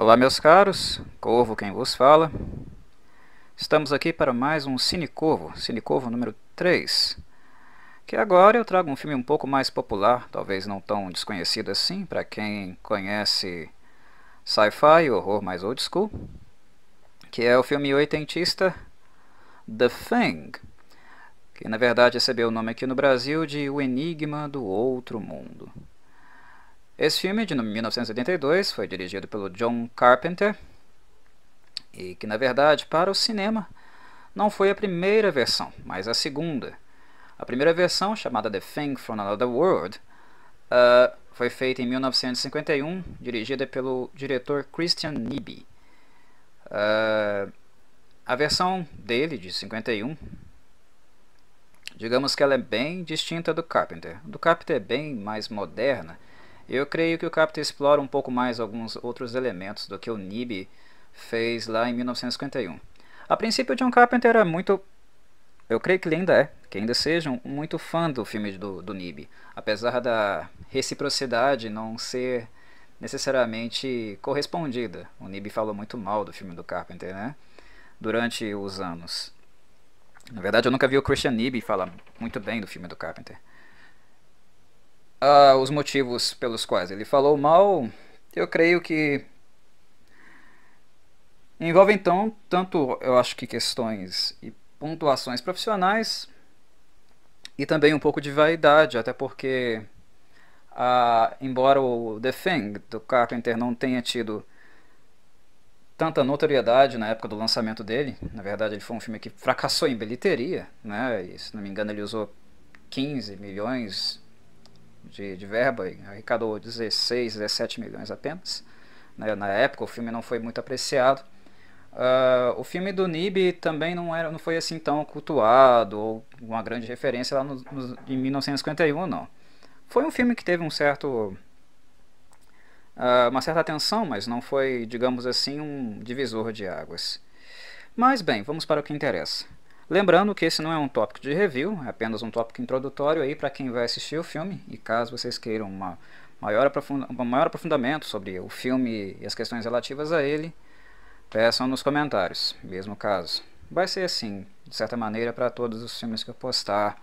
Olá, meus caros, Corvo quem vos fala. Estamos aqui para mais um Cine Corvo, Cine Corvo número 3. Que agora eu trago um filme um pouco mais popular, talvez não tão desconhecido assim, para quem conhece sci-fi, horror mais old school, que é o filme oitentista The Thing, que na verdade recebeu o nome aqui no Brasil de O Enigma do Outro Mundo. Esse filme, de 1982, foi dirigido pelo John Carpenter e que, na verdade, para o cinema não foi a primeira versão, mas a segunda. A primeira versão, chamada The Thing from Another World, uh, foi feita em 1951, dirigida pelo diretor Christian Nibby. Uh, ah, a versão dele, de 51, digamos que ela é bem distinta do Carpenter. Do Carpenter é bem mais moderna, eu creio que o Capta explora um pouco mais alguns outros elementos do que o Nib fez lá em 1951. A princípio, John Carpenter era muito. Eu creio que ele ainda é, que ainda sejam muito fã do filme do, do Nib, apesar da reciprocidade não ser necessariamente correspondida. O Nib falou muito mal do filme do Carpenter, né? Durante os anos. Na verdade, eu nunca vi o Christian Nib falar muito bem do filme do Carpenter uh, os motivos pelos quais ele falou mal, eu creio que envolve então tanto eu acho que questões e pontuações profissionais e também um pouco de vaidade, até porque uh, embora o The Fang do Carpenter não tenha tido tanta notoriedade na época do lançamento dele, na verdade ele foi um filme que fracassou em bilheteria, né? E, se não me engano ele usou 15 milhões de, de verba, arrecadou 16, 17 milhões apenas. Né? Na época o filme não foi muito apreciado. Uh, o filme do Nib também não, era, não foi assim tão cultuado ou uma grande referência lá no, no, em 1951, não. Foi um filme que teve um certo, uh, uma certa atenção, mas não foi, digamos assim, um divisor de águas. Mas bem, vamos para o que interessa. Lembrando que esse não é um tópico de review, é apenas um tópico introdutório aí para quem vai assistir o filme e caso vocês queiram uma maior um maior aprofundamento sobre o filme e as questões relativas a ele, peçam nos comentários, mesmo caso. Vai ser assim, de certa maneira, para todos os filmes que eu postar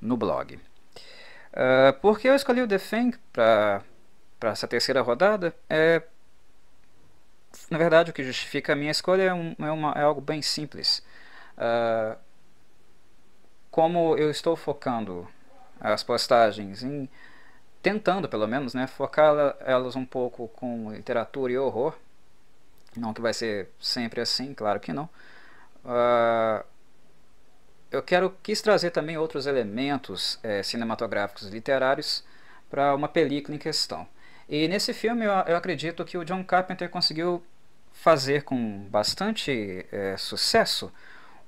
no blog. Uh, por que eu escolhi o The Fang para essa terceira rodada? É, na verdade, o que justifica a minha escolha é, um, é, uma, é algo bem simples. Ah, como eu estou focando as postagens em tentando pelo menos né, focar elas um pouco com literatura e horror, não que vai ser sempre assim, claro que não. Uh, eu quero quis trazer também outros elementos é, cinematográficos e literários para uma película em questão. E nesse filme eu, eu, acredito que o John Carpenter conseguiu fazer com bastante é, sucesso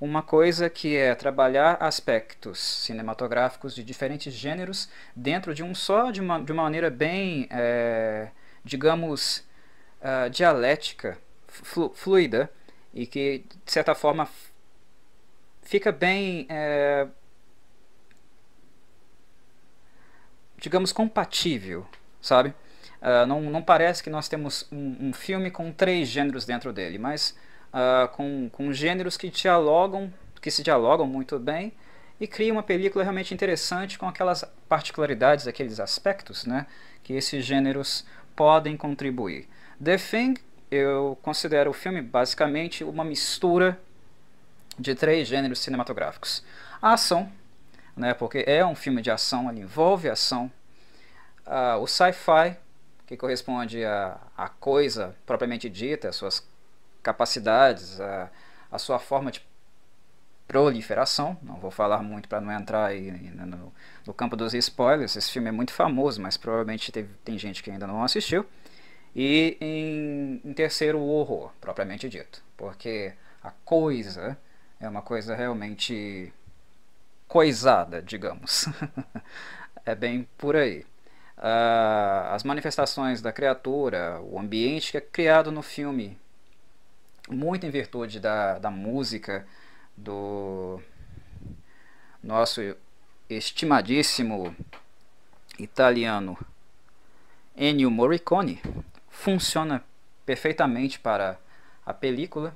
uma coisa que é trabalhar aspectos cinematográficos de diferentes gêneros dentro de um só, de uma, de uma maneira bem, é, digamos, uh, dialética, flu, fluida, e que, de certa forma, fica bem, é, digamos, compatível, sabe? Uh, não, não parece que nós temos um, um filme com três gêneros dentro dele, mas uh, com, com gêneros que dialogam, que se dialogam muito bem e cria uma película realmente interessante com aquelas particularidades, aqueles aspectos, né, que esses gêneros podem contribuir. The Thing eu considero o filme basicamente uma mistura de três gêneros cinematográficos: a ação, né, porque é um filme de ação, ele envolve ação, uh, o sci-fi que corresponde à, à coisa propriamente dita, as suas capacidades, a, a sua forma de proliferação. Não vou falar muito para não entrar aí no, no, campo dos spoilers. Esse filme é muito famoso, mas provavelmente teve, tem gente que ainda não assistiu. E em, em terceiro, o horror, propriamente dito. Porque a coisa é uma coisa realmente coisada, digamos. é bem por aí. Uh, as manifestações da criatura, o ambiente que é criado no filme muito em virtude da, da música do nosso estimadíssimo italiano Ennio Morricone, funciona perfeitamente para a película.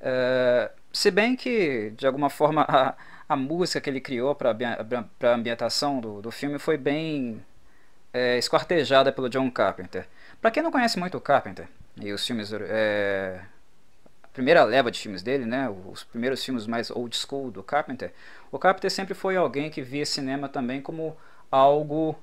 Uh, se bem que, de alguma forma, a, a música que ele criou para a ambientação do, do filme foi bem é, esquartejada pelo John Carpenter. Para quem não conhece muito o Carpenter, e os filmes. É, a primeira leva de filmes dele, né? Os primeiros filmes mais old school do Carpenter. O Carpenter sempre foi alguém que via cinema também como algo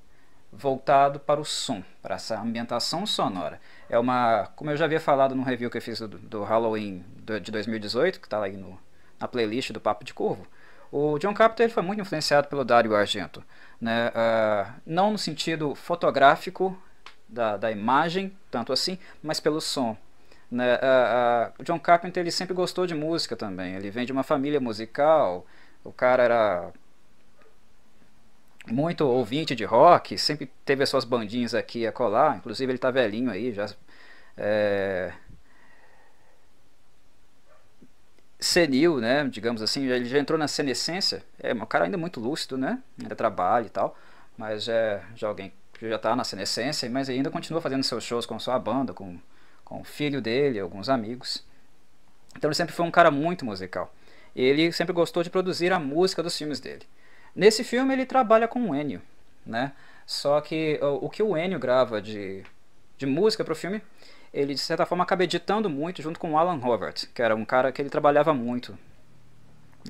voltado para o som, para essa ambientação sonora. É uma, como eu já havia falado no review que eu fiz do, do Halloween de 2018, que está aí no, na playlist do Papo de Curvo, o John Carpenter foi muito influenciado pelo Dario Argento, né? Uh, não no sentido fotográfico da, da imagem, tanto assim, mas pelo som. Né? A, John Carpenter ele sempre gostou de música também. Ele vem de uma família musical. O cara era muito ouvinte de rock, sempre teve as suas bandinhas aqui a colar Inclusive ele tá velhinho aí, já é, senil, né? Digamos assim, ele já entrou na senescência. É um cara ainda é muito lúcido, né? Ainda trabalha e tal, mas é já alguém que já está na senescência, mas ainda continua fazendo seus shows com sua banda, com, com o filho dele, alguns amigos. Então ele sempre foi um cara muito musical. Ele sempre gostou de produzir a música dos filmes dele. Nesse filme ele trabalha com o Ennio, né? Só que o, o que o Ennio grava de, de música para o filme, ele de certa forma acaba editando muito junto com o Alan Robert, que era um cara que ele trabalhava muito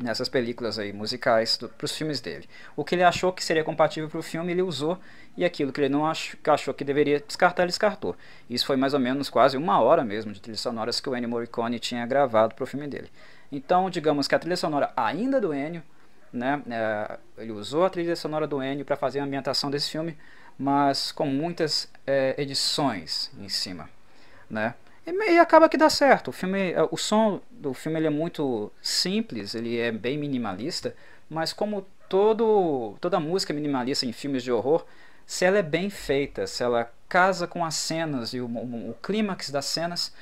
nessas películas aí musicais para os filmes dele. O que ele achou que seria compatível para o filme, ele usou, e aquilo que ele não achou que, achou que deveria descartar, ele descartou. Isso foi mais ou menos quase uma hora mesmo de trilhas sonoras que o Ennio Morricone tinha gravado para o filme dele. Então, digamos que a trilha sonora ainda do Ennio, né, é, ele usou a trilha sonora do Ennio para fazer a ambientação desse filme, mas com muitas é, edições em cima, né? E, acaba que dá certo. O filme, é, o som do filme ele é muito simples, ele é bem minimalista, mas como todo, toda música é minimalista em filmes de horror, se ela é bem feita, se ela casa com as cenas e o, o, o clímax das cenas,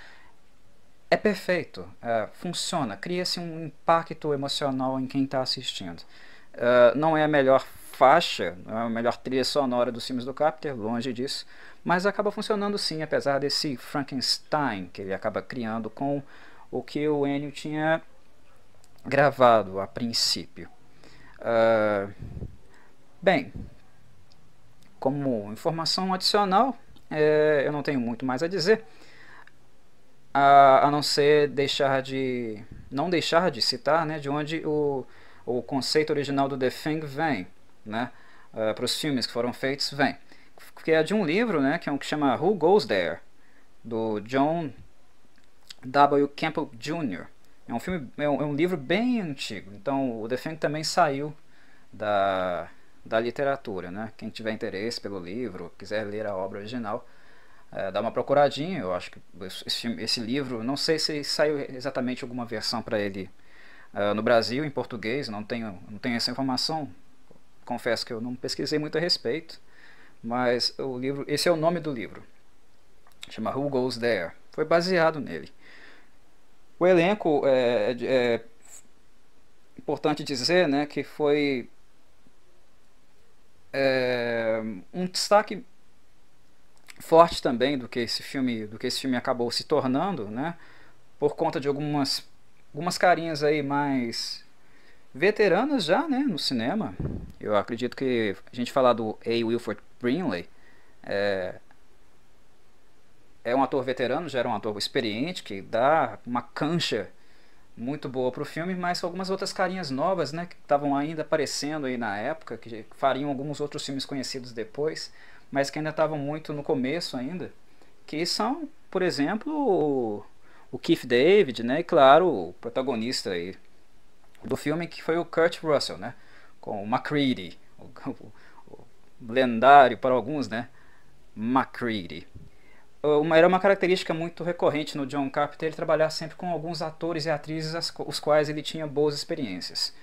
é perfeito, é, funciona, cria-se um impacto emocional em quem está assistindo. Uh, não é a melhor faixa, não é a melhor trilha sonora dos filmes do capter longe disso, mas acaba funcionando sim, apesar desse Frankenstein que ele acaba criando com o que o Ennio tinha gravado a princípio. Uh, bem, como informação adicional, é, eu não tenho muito mais a dizer, a, a, não ser deixar de não deixar de citar, né, de onde o, o conceito original do The Thing vem, né, uh, ah, para os filmes que foram feitos vem que é de um livro, né, que é um que chama Who Goes There, do John W. Campbell Jr. É um filme, é um, é um livro bem antigo. Então o The Thing também saiu da, da literatura, né? Quem tiver interesse pelo livro, quiser ler a obra original, é, dá uma procuradinha. Eu acho que esse, esse livro, não sei se saiu exatamente alguma versão para ele é, no Brasil em português. Não tenho, não tenho essa informação. Confesso que eu não pesquisei muito a respeito. Mas o livro, esse é o nome do livro. Chama Who Goes There. Foi baseado nele. O elenco é, é, é importante dizer, né, que foi é, um destaque forte também do que esse filme, do que esse filme acabou se tornando, né, por conta de algumas algumas carinhas aí mais veteranas já, né, no cinema. Eu acredito que a gente falar do A. Wilford Brinley é, é um ator veterano, já era um ator experiente, que dá uma cancha muito boa para o filme, mas algumas outras carinhas novas, né, que estavam ainda aparecendo aí na época, que fariam alguns outros filmes conhecidos depois, mas que ainda estavam muito no começo ainda, que são, por exemplo, o, o Keith David, né, e claro, o protagonista aí do filme que foi o Kurt Russell, né, com o MacReady, o, lendário para alguns, né? MacReady. Uma, era uma característica muito recorrente no John Carpenter ele trabalhar sempre com alguns atores e atrizes as, os quais ele tinha boas experiências.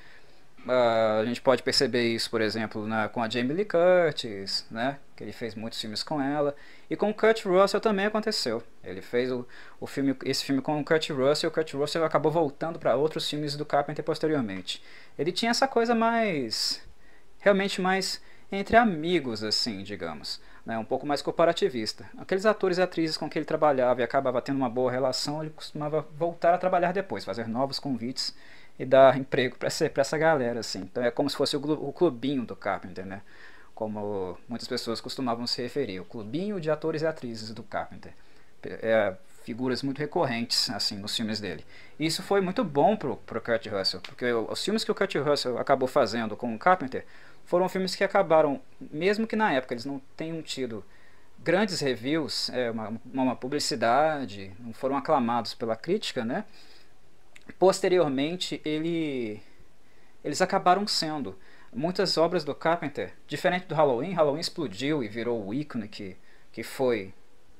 Uh, a gente pode perceber isso, por exemplo, na, com a Jamie Lee Curtis, né, que ele fez muitos filmes com ela, e com o Kurt Russell também aconteceu. Ele fez o, o filme, esse filme com o Kurt Russell, e o Kurt Russell acabou voltando para outros filmes do Carpenter posteriormente. Ele tinha essa coisa mais, realmente mais entre amigos, assim, digamos. Né, um pouco mais corporativista. Aqueles atores e atrizes com que ele trabalhava e acabava tendo uma boa relação, ele costumava voltar a trabalhar depois, fazer novos convites e dar emprego para essa, essa galera, assim. Então é como se fosse o clubinho do Carpenter, né? Como muitas pessoas costumavam se referir, o clubinho de atores e atrizes do Carpenter. É, figuras muito recorrentes, assim, nos filmes dele. E isso foi muito bom para pro Kurt Russell, porque os filmes que o Kurt Russell acabou fazendo com o Carpenter foram filmes que acabaram, mesmo que na época eles não tenham tido grandes reviews, é, uma, uma publicidade, não foram aclamados pela crítica, né? Posteriormente, ele, eles acabaram sendo. Muitas obras do Carpenter, diferente do Halloween, Halloween explodiu e virou o ícone que, que foi,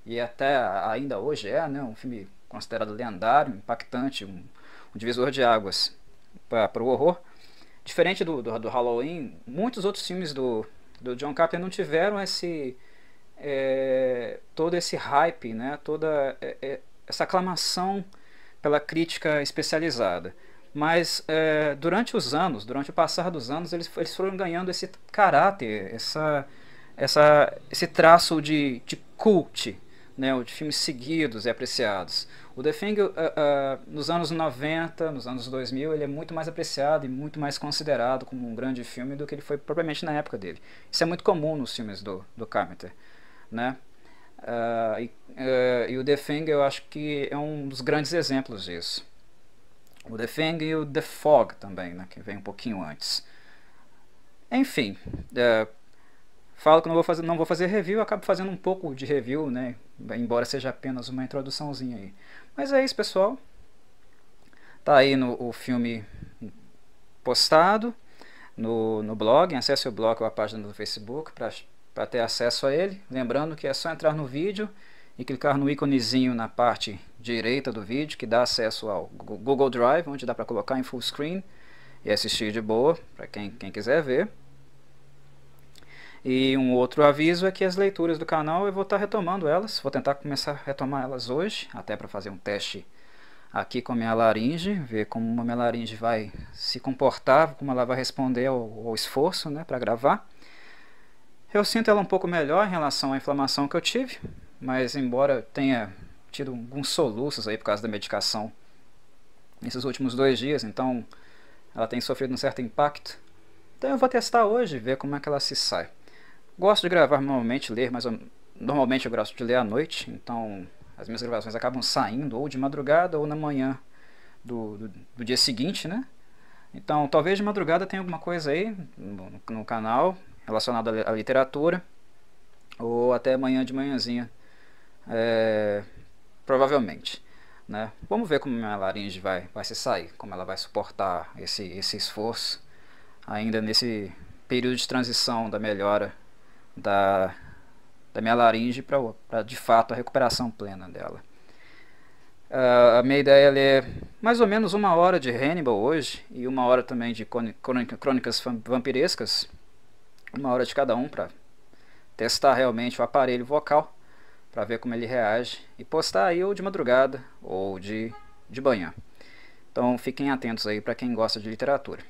e até ainda hoje é, né? Um filme considerado lendário, impactante, um, um divisor de águas para o horror diferente do, do, do, Halloween, muitos outros filmes do, do John Carpenter não tiveram esse é, todo esse hype, né? toda é, é, essa aclamação pela crítica especializada. Mas é, durante os anos, durante o passar dos anos, eles, eles foram ganhando esse caráter, essa, essa, esse traço de, de cult, né, de filmes seguidos e apreciados. O The Thing, uh, uh, nos anos 90, nos anos 2000, ele é muito mais apreciado e muito mais considerado como um grande filme do que ele foi propriamente na época dele. Isso é muito comum nos filmes do, do Carpenter, né? Uh, e, e, o The Thing eu acho que é um dos grandes exemplos disso. O The Thing e o The Fog também, né, que vem um pouquinho antes. Enfim, falo que não vou fazer, não vou fazer review, acabo fazendo um pouco de review, né? Embora seja apenas uma introduçãozinha aí. Mas é isso, pessoal. Tá aí no o filme postado no, no blog, acesse o blog ou a página do Facebook para ter acesso a ele. Lembrando que é só entrar no vídeo e clicar no íconezinho na parte direita do vídeo que dá acesso ao Google Drive, onde dá para colocar em full screen e assistir de boa para quem, quem quiser ver. E um outro aviso é que as leituras do canal eu vou estar tá retomando elas, vou tentar começar a retomar elas hoje, até para fazer um teste aqui com a minha laringe, ver como a minha laringe vai se comportar, como ela vai responder ao, ao esforço né, para gravar. Eu sinto ela um pouco melhor em relação à inflamação que eu tive, mas embora tenha tido alguns soluços aí por causa da medicação nesses últimos dois dias, então ela tem sofrido um certo impacto. Então eu vou testar hoje, ver como é que ela se sai. Gosto de gravar normalmente, ler, mas eu, normalmente eu gosto de ler à noite, então as minhas gravações acabam saindo ou de madrugada ou na manhã do, do, do dia seguinte, né? Então talvez de madrugada tenha alguma coisa aí no, no canal relacionada à literatura ou até amanhã de manhãzinha, é, provavelmente. Né? Vamos ver como minha laringe vai, vai se sair, como ela vai suportar esse, esse esforço ainda nesse período de transição da melhora da, da minha laringe para de fato a recuperação plena dela. Uh, a minha ideia é mais ou menos uma hora de Hannibal hoje e uma hora também de crônicas vampirescas, uma hora de cada um para testar realmente o aparelho vocal para ver como ele reage e postar aí ou de madrugada ou de, de manhã. Então fiquem atentos aí para quem gosta de literatura.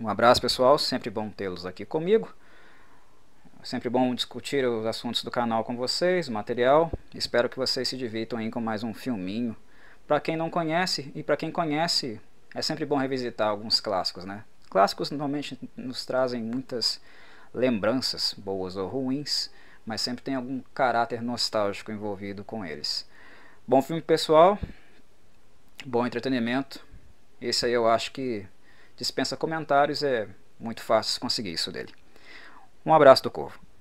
Um abraço pessoal, sempre bom tê-los aqui comigo. Sempre bom discutir os assuntos do canal com vocês, o material. Espero que vocês se divirtam aí com mais um filminho. Para quem não conhece e para quem conhece, é sempre bom revisitar alguns clássicos, né? Clássicos normalmente nos trazem muitas lembranças, boas ou ruins, mas sempre tem algum caráter nostálgico envolvido com eles. Bom filme, pessoal. Bom entretenimento. Esse aí eu acho que dispensa comentários, é muito fácil conseguir isso dele. Um abraço do Corvo.